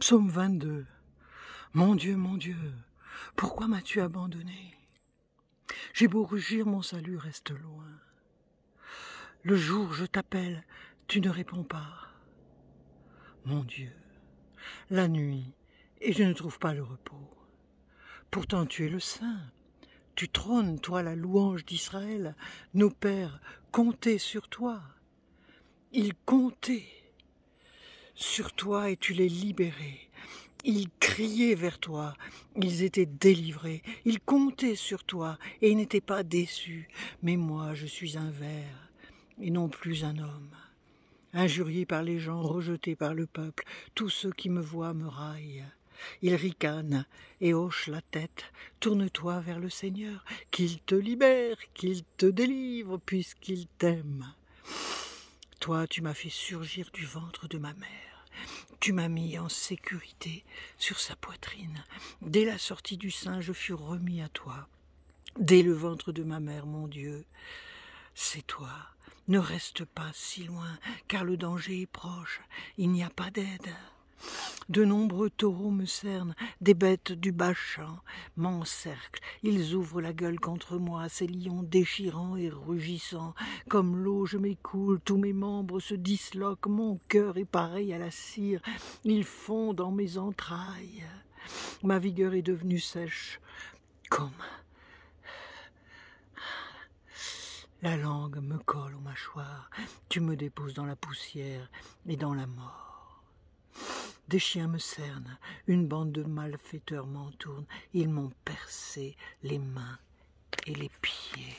Psaume 22. Mon Dieu, mon Dieu, pourquoi m'as-tu abandonné J'ai beau rugir, mon salut reste loin. Le jour je t'appelle, tu ne réponds pas. Mon Dieu, la nuit, et je ne trouve pas le repos. Pourtant tu es le saint. Tu trônes, toi, la louange d'Israël. Nos pères comptaient sur toi. Ils comptaient sur toi et tu les libérais. Ils criaient vers toi, ils étaient délivrés, ils comptaient sur toi et ils n'étaient pas déçus. Mais moi, je suis un ver et non plus un homme. Injurié par les gens, rejeté par le peuple, tous ceux qui me voient me raillent. Ils ricanent et hochent la tête. Tourne-toi vers le Seigneur, qu'il te libère, qu'il te délivre, puisqu'il t'aime. Toi, tu m'as fait surgir du ventre de ma mère. Tu m'as mis en sécurité sur sa poitrine. Dès la sortie du sein, je fus remis à toi. Dès le ventre de ma mère, mon Dieu, c'est toi. Ne reste pas si loin, car le danger est proche. Il n'y a pas d'aide. De nombreux taureaux me cernent, des bêtes du bas champ m'encerclent, ils ouvrent la gueule contre moi, ces lions déchirants et rugissants. Comme l'eau, je m'écoule, tous mes membres se disloquent, mon cœur est pareil à la cire, ils fond dans mes entrailles. Ma vigueur est devenue sèche, comme la langue me colle aux mâchoires, tu me déposes dans la poussière et dans la mort. Des chiens me cernent, une bande de malfaiteurs m'entourne, ils m'ont percé les mains et les pieds.